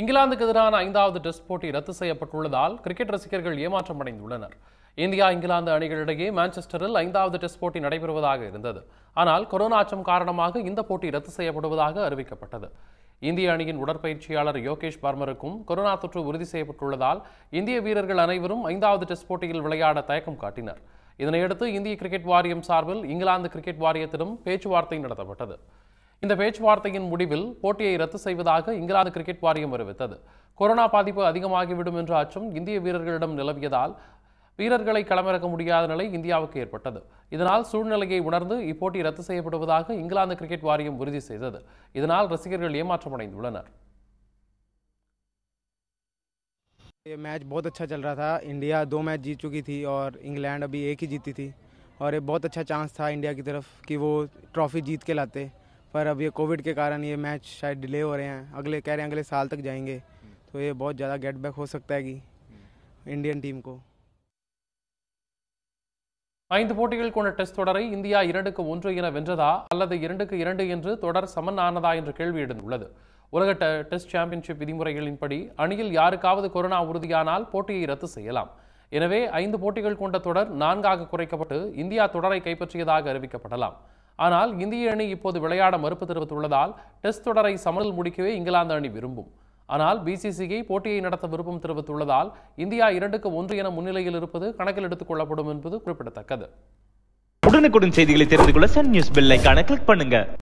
இங்கிலாந்துக்கு எதிரான ஐந்தாவது டெஸ்ட் போட்டி ரத்து செய்யப்பட்டுள்ளதால் கிரிக்கெட் ரசிகர்கள் ஏமாற்றம் அடைந்துள்ளனர் இந்தியா இங்கிலாந்து அணிகளிடையே மான்செஸ்டரில் ஐந்தாவது டெஸ்ட் போட்டி நடைபெறுவதாக இருந்தது ஆனால் கொரோனா அச்சம் காரணமாக இந்த போட்டி ரத்து செய்யப்படுவதாக அறிவிக்கப்பட்டது இந்திய அணியின் உடற்பயிற்சியாளர் யோகேஷ் பர்மருக்கும் கொரோனா தொற்று உறுதி செய்யப்பட்டுள்ளதால் இந்திய வீரர்கள் அனைவரும் ஐந்தாவது டெஸ்ட் போட்டியில் விளையாட தயக்கம் காட்டினர் இதனையடுத்து இந்திய கிரிக்கெட் வாரியம் சார்பில் இங்கிலாந்து கிரிக்கெட் வாரியத்திடம் பேச்சுவார்த்தை நடத்தப்பட்டது இந்த பேச்சுவார்த்தையின் முடிவில் போட்டியை ரத்து செய்வதாக இங்கிலாந்து கிரிக்கெட் வாரியம் அறிவித்தது கொரோனா பாதிப்பு அதிகமாகிவிடும் என்ற அச்சம் இந்திய வீரர்களிடம் நிலவியதால் வீரர்களை களமிறக்க முடியாத நிலை இந்தியாவுக்கு ஏற்பட்டது இதனால் சூழ்நிலையை உணர்ந்து இப்போட்டி ரத்து செய்யப்படுவதாக இங்கிலாந்து கிரிக்கெட் வாரியம் உறுதி செய்தது இதனால் ரசிகர்கள் ஏமாற்றமடைந்துள்ளனர் ये मैच बहुत अच्छा चल रहा था इंडिया दो मैच जीत चुकी थी और इंग्लैंड अभी एक ही जीती थी और ये बहुत अच्छा चांस था इंडिया की तरफ कि वो ट्रॉफी जीत के लाते पर अब ये कोविड के कारण ये मैच शायद डिले हो रहे हैं अगले कह रहे हैं अगले साल तक जाएंगे तो ये बहुत ज़्यादा गेट बैक हो सकता है कि இந்தியன் டீம் கோ ஐந்து போட்டிகள் கொண்ட டெஸ்ட் தொடரை இந்தியா இரண்டுக்கு ஒன்று என வென்றதா அல்லது இரண்டுக்கு இரண்டு என்று தொடர் சமன் ஆனதா என்ற கேள்வி எழுந்துள்ளது உலக டெஸ்ட் சாம்பியன்ஷிப் விதிமுறைகளின்படி அணியில் யாருக்காவது கொரோனா உறுதியானால் போட்டியை ரத்து செய்யலாம் எனவே ஐந்து போட்டிகள் கொண்ட தொடர் நான்காக குறைக்கப்பட்டு இந்தியா தொடரை கைப்பற்றியதாக அறிவிக்கப்படலாம் ஆனால் இந்திய அணி இப்போது விளையாட மறுப்பு தெரிவித்துள்ளதால் டெஸ்ட் தொடரை சமனில் முடிக்கவே இங்கிலாந்து அணி விரும்பும் ஆனால் பிசிசிஐ போட்டியை நடத்த விருப்பம் தெரிவித்துள்ளதால் இந்தியா இரண்டுக்கு ஒன்று என முன்னிலையில் இருப்பது கணக்கில் எடுத்துக் கொள்ளப்படும் என்பது குறிப்பிடத்தக்கது உடனுக்குடன் செய்திகளை தெரிந்து கொள்ள சன் நியூஸ் பெல் ஐக்கான கிளிக் பண்ணுங்க